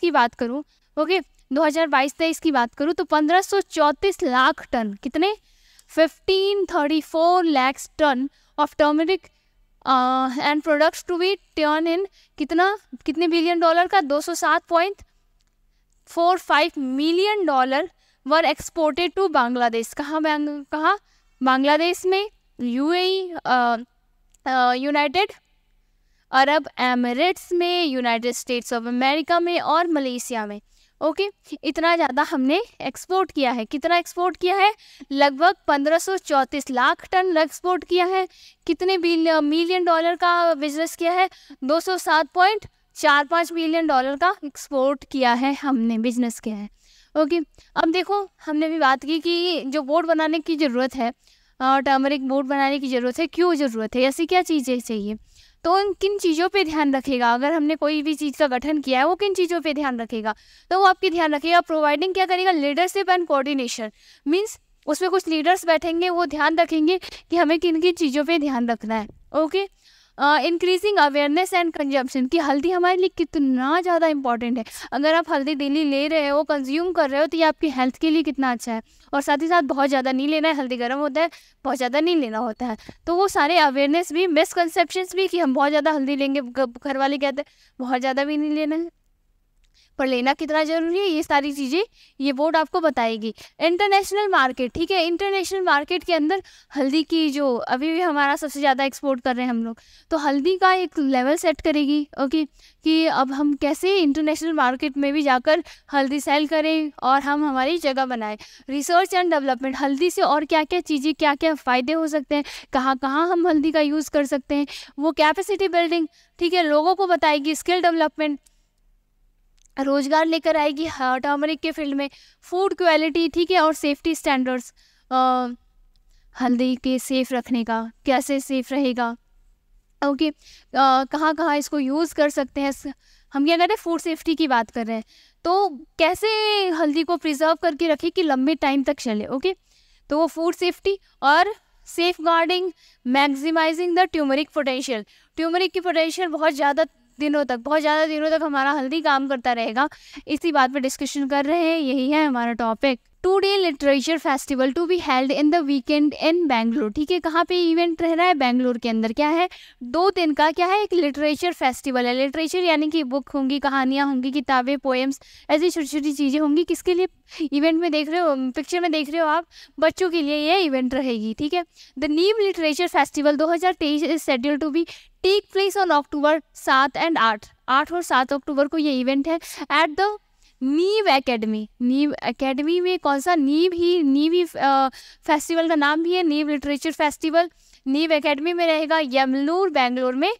की बात करूँ ओके okay? दो हज़ार बाईस तेईस की बात करूँ तो पंद्रह सौ चौंतीस लाख टन कितने fifteen thirty four lakhs tonne of turmeric and products to be turn in कितना कितने बिलियन डॉलर का दो सौ सात point four five million dollar were exported to Bangladesh कहाँ बैंग कहाँ बांग्लादेश में यूएई यूनाइटेड अरब एमिरेट्स में यूनाइटेड स्टेट्स ऑफ अमेरिका में और मलेशिया में ओके इतना ज़्यादा हमने एक्सपोर्ट किया है कितना एक्सपोर्ट किया है लगभग पंद्रह लाख टन एक्सपोर्ट किया है कितने मिलियन डॉलर का बिजनेस किया है दो चार पाँच मिलियन डॉलर का एक्सपोर्ट किया है हमने बिजनेस किया है ओके अब देखो हमने भी बात की कि जो बोर्ड बनाने की ज़रूरत है टर्मरिक बोर्ड बनाने की ज़रूरत है क्यों ज़रूरत है ऐसी क्या चीज़ें चाहिए तो उन किन चीज़ों पे ध्यान रखेगा अगर हमने कोई भी चीज़ का गठन किया है वो किन चीज़ों पे ध्यान रखेगा तो वो आपकी ध्यान रखेगा प्रोवाइडिंग क्या करेगा लीडरशिप एंड कोऑर्डिनेशन मीन्स उसमें कुछ लीडर्स बैठेंगे वो ध्यान रखेंगे कि हमें किन किन चीज़ों पर ध्यान रखना है okay increasing awareness and consumption कि हल्दी हमारे लिए कितना ज़्यादा इंपॉर्टेंट है अगर आप हल्दी डेली ले रहे हो कंज्यूम कर रहे हो तो ये आपकी हेल्थ के लिए कितना अच्छा है और साथ ही साथ बहुत ज़्यादा नहीं लेना है हल्दी गर्म होता है बहुत ज़्यादा नहीं लेना होता है तो वो सारे अवेयरनेस भी मिसकनसेप्शन भी कि हम बहुत ज़्यादा हल्दी लेंगे घर वाले कहते हैं बहुत ज़्यादा भी नहीं लेना है पर लेना कितना ज़रूरी है ये सारी चीज़ें ये बोर्ड आपको बताएगी इंटरनेशनल मार्केट ठीक है इंटरनेशनल मार्केट के अंदर हल्दी की जो अभी भी हमारा सबसे ज़्यादा एक्सपोर्ट कर रहे हैं हम लोग तो हल्दी का एक लेवल सेट करेगी ओके कि अब हम कैसे इंटरनेशनल मार्केट में भी जाकर हल्दी सेल करें और हम हमारी जगह बनाएं रिसर्च एंड डेवलपमेंट हल्दी से और क्या क्या चीज़ें क्या क्या फ़ायदे हो सकते हैं कहाँ कहाँ हम हल्दी का यूज़ कर सकते हैं वो कैपेसिटी बिल्डिंग ठीक है लोगों को बताएगी स्किल डेवलपमेंट रोज़गार लेकर आएगी टर्मरिक हाँ, के फील्ड में फूड क्वालिटी ठीक है और सेफ्टी स्टैंडर्ड्स हल्दी के सेफ रखने का कैसे सेफ रहेगा ओके कहाँ कहाँ इसको यूज़ कर सकते हैं हम क्या कर रहे हैं फूड सेफ्टी की बात कर रहे हैं तो कैसे हल्दी को प्रिजर्व करके रखें कि लंबे टाइम तक चले ओके तो वो फूड सेफ्टी और safeguarding maximising the turmeric potential turmeric की पोटेंशियल बहुत ज़्यादा दिनों तक बहुत ज़्यादा दिनों तक हमारा हल्दी काम करता रहेगा इसी बात पर डिस्कशन कर रहे हैं यही है हमारा topic today literature festival to be held in the weekend in Bangalore ठीक है कहाँ पे इवेंट रह रहा है बैंगलोर के अंदर क्या है दो दिन का क्या है एक लिटरेचर फेस्टिवल है लिटरेचर यानी कि बुक होंगी कहानियाँ होंगी किताबें पोएम्स ऐसी छोटी छोटी चीज़ें होंगी किसके लिए इवेंट में देख रहे हो पिक्चर में देख रहे हो आप बच्चों के लिए ये इवेंट रहेगी ठीक है द नीम लिटरेचर फेस्टिवल दो हज़ार तेईस is scheduled to be take place on October सात एंड आठ आठ और सात अक्टूबर को ये इवेंट है at the Neev academy Neev academy में कौन सा नीव ही नीव ही फेस्टिवल का नाम भी है नीव लिटरेचर फेस्टिवल नीव एकेडमी में रहेगा यमलूर बेंगलोर में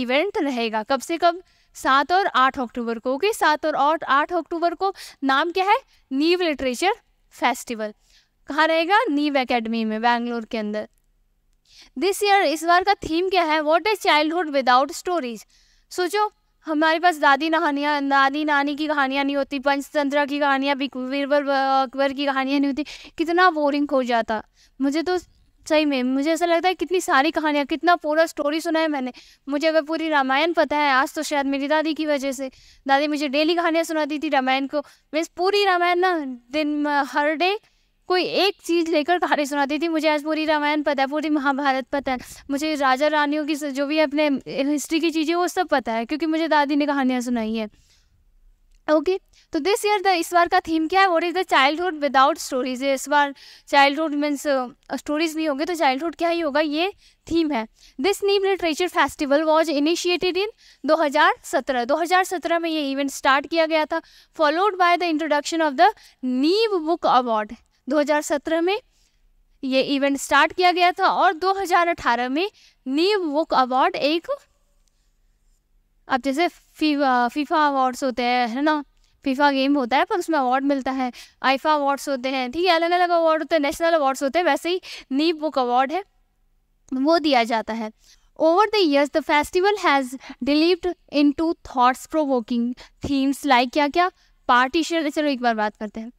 इवेंट रहेगा कब से कब सात और आठ अक्टूबर को ओके सात और आठ आठ अक्टूबर को नाम क्या है नीव लिटरेचर फेस्टिवल कहाँ रहेगा नीव एकेडमी में बैंगलोर के अंदर दिस ईयर इस बार का थीम क्या है what is childhood without stories सोचो हमारे पास दादी नहानियाँ दादी नानी की कहानियाँ नहीं होती पंचतंत्र की कहानियाँ बीरबल अकबर की कहानियाँ नहीं होती कितना बोरिंग हो जाता मुझे तो सही में मुझे ऐसा लगता है कितनी सारी कहानियाँ कितना पूरा स्टोरी सुना है मैंने मुझे अगर पूरी रामायण पता है आज तो शायद मेरी दादी की वजह से दादी मुझे डेली कहानियाँ सुनाती थी रामायण को मीन्स पूरी रामायण ना दिन हर डे कोई एक चीज़ लेकर कहानी सुनाती थी मुझे आज पूरी रामायण पता है पूरी महाभारत पता है मुझे राजा रानियों की जो भी अपने हिस्ट्री की चीज़ें वो सब पता है क्योंकि मुझे दादी ने कहानियाँ सुनाई है ओके okay. तो दिस ईयर द इस बार का थीम क्या है what is the childhood without stories इस बार चाइल्डहुड मीन्स स्टोरीज नहीं होंगे तो चाइल्डहुड क्या ही होगा ये थीम है this Neev literature festival was initiated in 2017 2017 में ये इवेंट स्टार्ट किया गया था followed by the introduction of the Neev book award 2017 में ये इवेंट स्टार्ट किया गया था और 2018 में नीव वुक अवार्ड एक अब जैसे फीफा अवार्ड्स होते हैं है ना फीफा गेम होता है पर उसमें अवार्ड मिलता है आईफा अवार्ड्स होते हैं ठीक है अलग अलग अवार्ड होते हैं नेशनल अवार्ड्स होते हैं वैसे ही नीव बुक अवार्ड है वो दिया जाता है over the years the festival has delved into thoughts provoking themes like क्या क्या पार्टीशन चलो एक बार बात करते हैं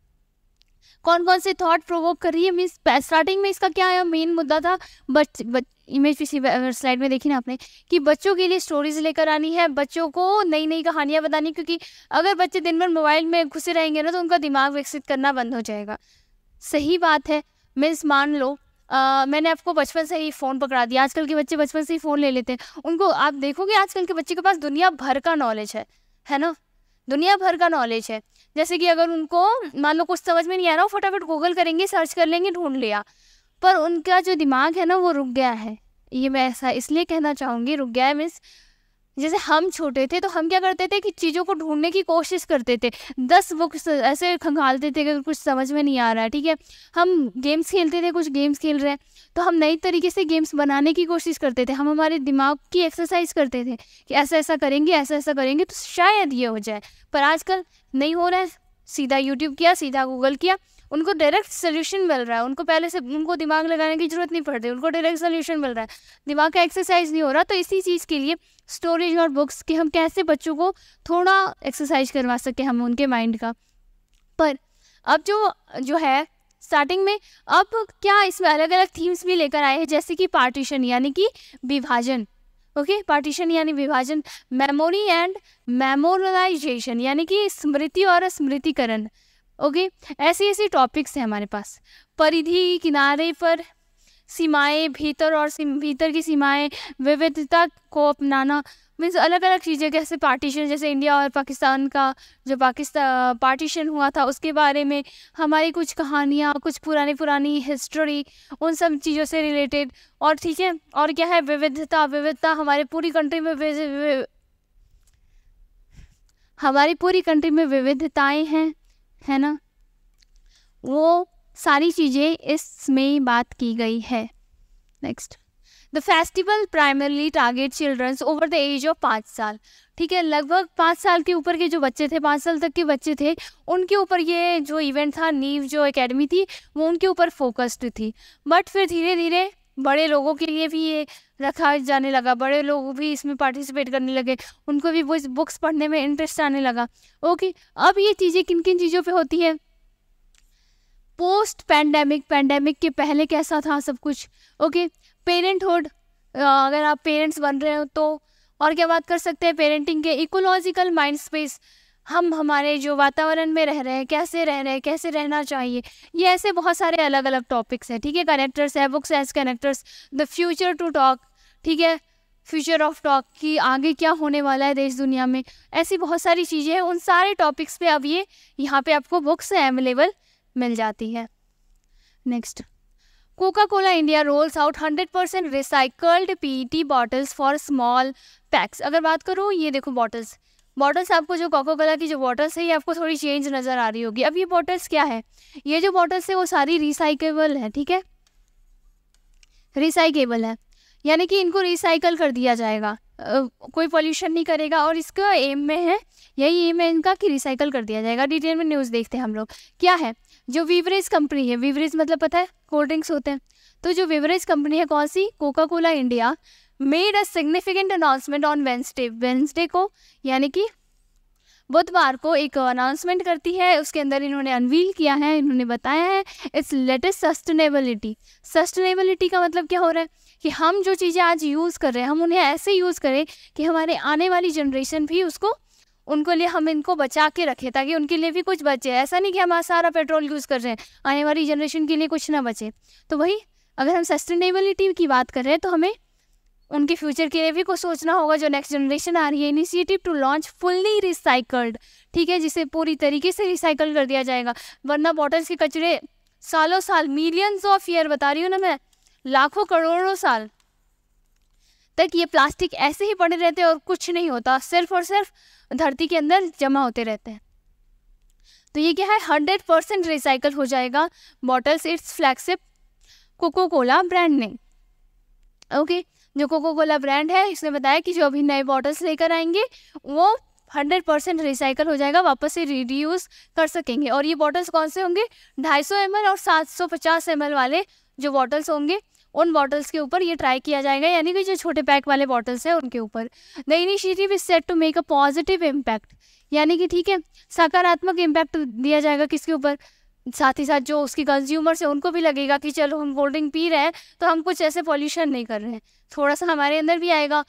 कौन कौन से थॉट प्रोवोक कर रही है मीन स्टार्टिंग में इसका क्या मेन मुद्दा था बच, बच इमेज पिछली स्लाइड में देखी ना आपने कि बच्चों के लिए स्टोरीज लेकर आनी है बच्चों को नई नई कहानियाँ बतानी क्योंकि अगर बच्चे दिन भर मोबाइल में घुसे रहेंगे ना तो उनका दिमाग विकसित करना बंद हो जाएगा सही बात है मीन्स मान लो Uh, मैंने आपको बचपन से ही फ़ोन पकड़ा दिया आजकल के बच्चे बचपन से ही फ़ोन ले लेते हैं उनको आप देखोगे आजकल के बच्चे के पास दुनिया भर का नॉलेज है है ना दुनिया भर का नॉलेज है जैसे कि अगर उनको मान लो कुछ समझ में नहीं आ रहा हो फटाफट गूगल करेंगे सर्च कर लेंगे ढूंढ लिया पर उनका जो दिमाग है ना वो रुक गया है ये मैं ऐसा इसलिए कहना चाहूँगी रुक गया है मीन्स जैसे हम छोटे थे तो हम क्या करते थे कि चीज़ों को ढूंढने की कोशिश करते थे दस बुक्स ऐसे खंगालते थे अगर कुछ समझ में नहीं आ रहा है ठीक है हम गेम्स खेलते थे कुछ गेम्स खेल रहे हैं तो हम नई तरीके से गेम्स बनाने की कोशिश करते थे हम हमारे दिमाग की एक्सरसाइज करते थे कि ऐसा ऐसा करेंगे ऐसा ऐसा करेंगे तो शायद ये हो जाए पर आजकल नहीं हो रहा है सीधा यूट्यूब किया सीधा गूगल किया उनको डायरेक्ट सोल्यूशन मिल रहा है उनको पहले से उनको दिमाग लगाने की जरूरत नहीं पड़ती उनको डायरेक्ट सोल्यूशन मिल रहा है दिमाग का एक्सरसाइज नहीं हो रहा तो इसी चीज़ के लिए स्टोरीज और बुक्स कि हम कैसे बच्चों को थोड़ा एक्सरसाइज करवा सकें हम उनके माइंड का पर अब जो जो है स्टार्टिंग में अब क्या इसमें अलग अलग थीम्स भी लेकर आए हैं जैसे कि पार्टीशन यानी कि विभाजन ओके पार्टीशन यानी विभाजन मेमोरी एंड मेमोरलाइजेशन यानी कि स्मृति और स्मृतिकरण ओके ऐसे ऐसे टॉपिक्स हैं हमारे पास परिधि किनारे पर सीमाएं भीतर और भीतर की सीमाएं विविधता को अपनाना मीन्स अलग अलग चीज़ें जैसे पार्टीशन जैसे इंडिया और पाकिस्तान का जो पाकिस्तान पार्टीशन हुआ था उसके बारे में हमारी कुछ कहानियाँ कुछ पुरानी पुरानी हिस्ट्री उन सब चीज़ों से रिलेटेड और ठीक है और क्या है विविधता विविधता हमारे पूरी कंट्री में हमारी पूरी कंट्री में विविधताएं हैं है ना वो सारी चीज़ें इसमें बात की गई है next the festival primarily target childrens over the age of पाँच साल ठीक है लगभग पाँच साल के ऊपर के जो बच्चे थे पाँच साल तक के बच्चे थे उनके ऊपर ये जो इवेंट था नीव जो एकेडमी थी वो उनके ऊपर फोकस्ड थी बट फिर धीरे धीरे बड़े लोगों के लिए भी ये रखा जाने लगा बड़े लोग भी इसमें पार्टिसिपेट करने लगे उनको भी वो बुक्स पढ़ने में इंटरेस्ट आने लगा ओके अब ये चीज़ें किन किन चीज़ों पे होती है पोस्ट पैंडेमिक पैंडेमिक के पहले कैसा था सब कुछ ओके पेरेंटहुड अगर आप पेरेंट्स बन रहे हो तो और क्या बात कर सकते हैं पेरेंटिंग के इकोलॉजिकल माइंड स्पेस हम हमारे जो वातावरण में रह रहे हैं कैसे रह रहे हैं कैसे रहना चाहिए ये ऐसे बहुत सारे अलग अलग टॉपिक्स हैं ठीक है कनेक्टर्स है books as connectors the future to talk ठीक है फ्यूचर ऑफ टॉक कि आगे क्या होने वाला है देश दुनिया में ऐसी बहुत सारी चीज़ें हैं उन सारे टॉपिक्स पे अब ये यहाँ पे आपको बुक्स अवेलेबल मिल जाती है next Coca Cola India rolls out hundred percent recycled P T bottles for small packs अगर बात करूँ ये देखो बॉटल्स बॉटल्स आपको जो कोको कोला की जो बॉटल्स है ये आपको थोड़ी चेंज नज़र आ रही होगी अब ये बॉटल्स क्या है ये जो बॉटल्स है वो सारी रिसाइकेबल है ठीक है रिसाइकेबल है यानी कि इनको रिसाइकल कर दिया जाएगा कोई पॉल्यूशन नहीं करेगा और इसका एम में है यही एम है इनका कि रिसाइकल कर दिया जाएगा डिटेल में न्यूज़ देखते हैं हम लोग क्या है जो वीवरेज कंपनी है वीवरेज मतलब पता है कोल्ड ड्रिंक्स होते हैं तो जो वीवरेज कंपनी है कौन सी Coca Cola India made a significant announcement on Wednesday Wednesday को यानी कि बुधवार को एक अनाउंसमेंट करती है उसके अंदर इन्होंने अनवील किया है इन्होंने बताया है इट्स लेटेस्ट सस्टेनेबिलिटी सस्टेनेबिलिटी का मतलब क्या हो रहा है कि हम जो चीज़ें आज यूज़ कर रहे हैं हम उन्हें ऐसे यूज़ करें कि हमारे आने वाली जनरेशन भी उसको उनको लिए हम इनको बचा के रखें ताकि उनके लिए भी कुछ बचे ऐसा नहीं कि हम सारा पेट्रोल यूज़ कर रहे हैं आने वाली जनरेशन के लिए कुछ ना बचे तो वही अगर हम सस्टेनेबिलिटी की बात कर रहे हैं तो हमें उनके फ्यूचर के लिए भी कुछ सोचना होगा जो नेक्स्ट जनरेशन आ रही है initiative to launch fully recycled ठीक है जिसे पूरी तरीके से रिसाइकल कर दिया जाएगा वरना बॉटल्स के कचरे सालों साल मिलियंस ऑफ ईयर बता रही हूँ ना मैं लाखों करोड़ों साल तक ये प्लास्टिक ऐसे ही पड़े रहते हैं और कुछ नहीं होता सिर्फ और सिर्फ धरती के अंदर जमा होते रहते हैं तो ये क्या है हंड्रेड परसेंट रिसाइकल हो जाएगा bottles its flagship Coca Cola brand ने ओके जो कोको कोला ब्रांड है इसने बताया कि जो अभी नए बॉटल्स लेकर आएंगे वो हंड्रेड परसेंट रिसाइकल हो जाएगा वापस से रिड्यूस कर सकेंगे और ये बॉटल्स कौन से होंगे ढाई सौ एम और सात सौ पचास एम वाले जो बॉटल्स होंगे उन बॉटल्स के ऊपर ये ट्राई किया जाएगा यानी कि जो छोटे पैक वाले बॉटल्स हैं उनके ऊपर the initiative is set to make a positive impact यानी कि ठीक है सकारात्मक इम्पैक्ट दिया जाएगा किसके ऊपर साथ ही साथ जो उसकी कंज्यूमर्स है उनको भी लगेगा कि चलो हम कोल्ड ड्रिंक पी रहे हैं तो हम कुछ ऐसे पॉल्यूशन नहीं कर रहे हैं थोड़ा सा हमारे अंदर भी आएगा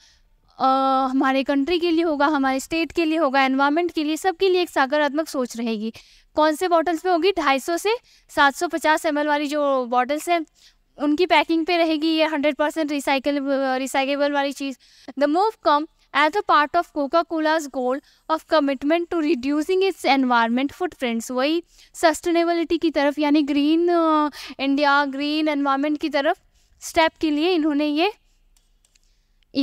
आ, हमारे कंट्री के लिए होगा हमारे स्टेट के लिए होगा एनवायरमेंट के लिए सबके लिए एक सकारात्मक सोच रहेगी कौन से बॉटल्स पे होगी सौ से सात सौ एम एल वाली जो बॉटल्स हैं उनकी पैकिंग पे रहेगी ये हंड्रेड परसेंट रिसाइकल रिसाइकेबल वाली चीज़ the move come as a part of Coca-Cola's goal of commitment to reducing its environment footprints. वही sustainability की तरफ यानी green uh, India, green environment की तरफ step के लिए इन्होंने ये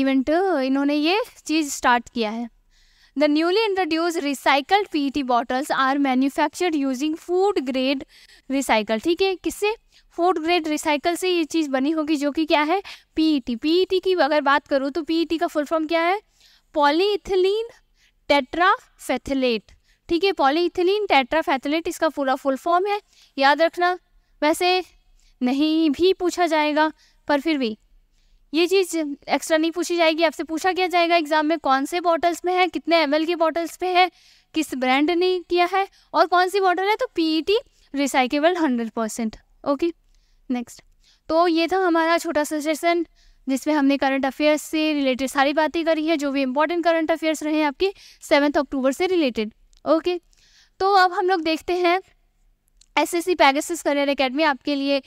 इवेंट इन्होंने ये चीज़ स्टार्ट किया है The newly introduced recycled PET bottles are manufactured using food grade recycle. ठीक है किससे फूड ग्रेड रिसाइकल से ये चीज़ बनी होगी जो कि क्या है पीईटी पीईटी की अगर बात करूँ तो पीईटी का फुल फॉर्म क्या है पॉलीइथिलीन फैथिलेट ठीक है पॉलीइथिलीन टेट्राफेथिलेट इसका पूरा फुल फॉर्म है याद रखना वैसे नहीं भी पूछा जाएगा पर फिर भी ये चीज़ एक्स्ट्रा नहीं पूछी जाएगी आपसे पूछा क्या जाएगा एग्जाम में कौन से बॉटल्स में है कितने एम के बॉटल्स पे है किस ब्रांड ने किया है और कौन सी बॉटल है तो P T recyclable hundred percent okay next तो ये था हमारा छोटा सा सेशन जिसमें हमने करंट अफेयर्स से रिलेटेड सारी बातें करी हैं जो भी इंपॉर्टेंट करंट अफेयर्स रहे हैं आपके सेवन्थ अक्टूबर से रिलेटेड ओके तो अब हम लोग देखते हैं S S C Pegasus career academy आपके लिए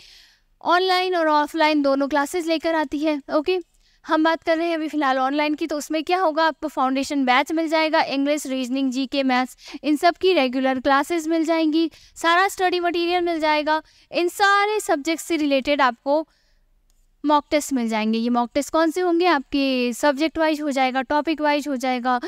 ऑनलाइन और ऑफलाइन दोनों क्लासेस लेकर आती है ओके हम बात कर रहे हैं अभी फिलहाल ऑनलाइन की तो उसमें क्या होगा आपको फाउंडेशन बैच मिल जाएगा इंग्लिश रीजनिंग जी के मैथ्स इन सब की रेगुलर क्लासेस मिल जाएंगी सारा स्टडी मटेरियल मिल जाएगा इन सारे सब्जेक्ट्स से रिलेटेड आपको मॉक टेस्ट मिल जाएंगे ये मॉक टेस्ट कौन से होंगे आपके सब्जेक्ट वाइज हो जाएगा टॉपिक वाइज हो जाएगा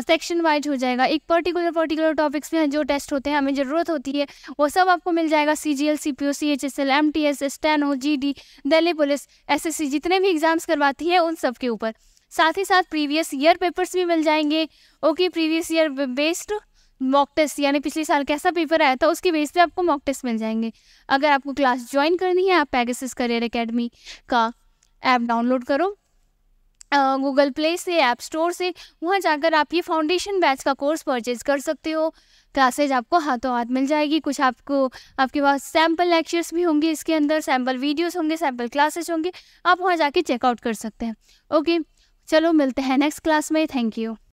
सेक्शन वाइज हो जाएगा एक पर्टिकुलर पर्टिकुलर टॉपिक्स में जो टेस्ट होते हैं हमें ज़रूरत होती है वो सब आपको मिल जाएगा C G L C P O C H S L M T S S ten O G D Delhi police S S C जितने भी एग्ज़ाम्स करवाती है उन सब के ऊपर साथ ही साथ प्रीवियस ईयर पेपर्स भी मिल जाएंगे okay previous year based mock test यानी पिछले साल कैसा पेपर आया था उसके बेस पे आपको मॉक टेस्ट मिल जाएंगे अगर आपको क्लास ज्वाइन करनी है आप पैगसिस करियर एकेडमी का ऐप डाउनलोड करो गूगल प्ले से ऐप स्टोर से वहाँ जाकर आप ये फाउंडेशन बैच का कोर्स परचेज कर सकते हो क्लासेज आपको हाथों हाथ मिल जाएगी कुछ आपको आपके पास सैम्पल लेक्चर्स भी होंगे इसके अंदर सैम्पल वीडियोस होंगे सैम्पल क्लासेज होंगे आप वहाँ जाके चेकआउट कर सकते हैं ओके चलो मिलते हैं नेक्स्ट क्लास में थैंक यू